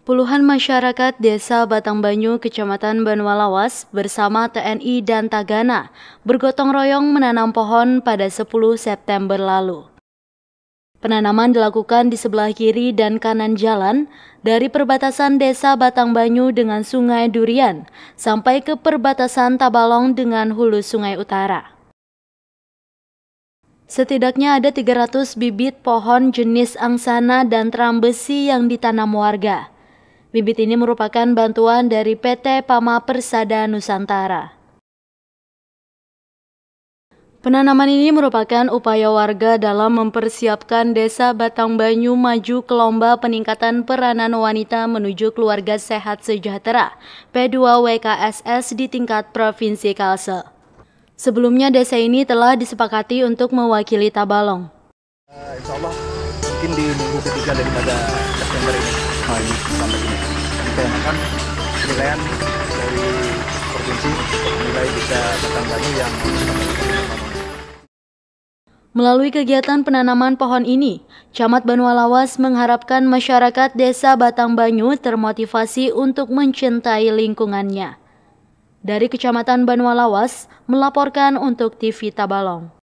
Puluhan masyarakat desa Batang Banyu, Kecamatan Banwalawas bersama TNI dan Tagana bergotong royong menanam pohon pada 10 September lalu. Penanaman dilakukan di sebelah kiri dan kanan jalan dari perbatasan desa Batang Banyu dengan Sungai Durian sampai ke perbatasan Tabalong dengan hulu Sungai Utara. Setidaknya ada 300 bibit pohon jenis angsana dan terambesi yang ditanam warga. Bibit ini merupakan bantuan dari PT Pama Persada Nusantara. Penanaman ini merupakan upaya warga dalam mempersiapkan Desa Batang Banyu maju ke lomba peningkatan peranan wanita menuju keluarga sehat sejahtera P2WKSS di tingkat Provinsi Kalsel. Sebelumnya desa ini telah disepakati untuk mewakili Tabalong. Uh, insya Allah mungkin di minggu ketiga daripada September ini sampai sini kita kan dari provinsi nilai bisa datang lagi yang Melalui kegiatan penanaman pohon ini, Camat Banua Lawas mengharapkan masyarakat desa Batang Banyu termotivasi untuk mencintai lingkungannya. Dari Kecamatan Banua Lawas, melaporkan untuk TV Tabalong.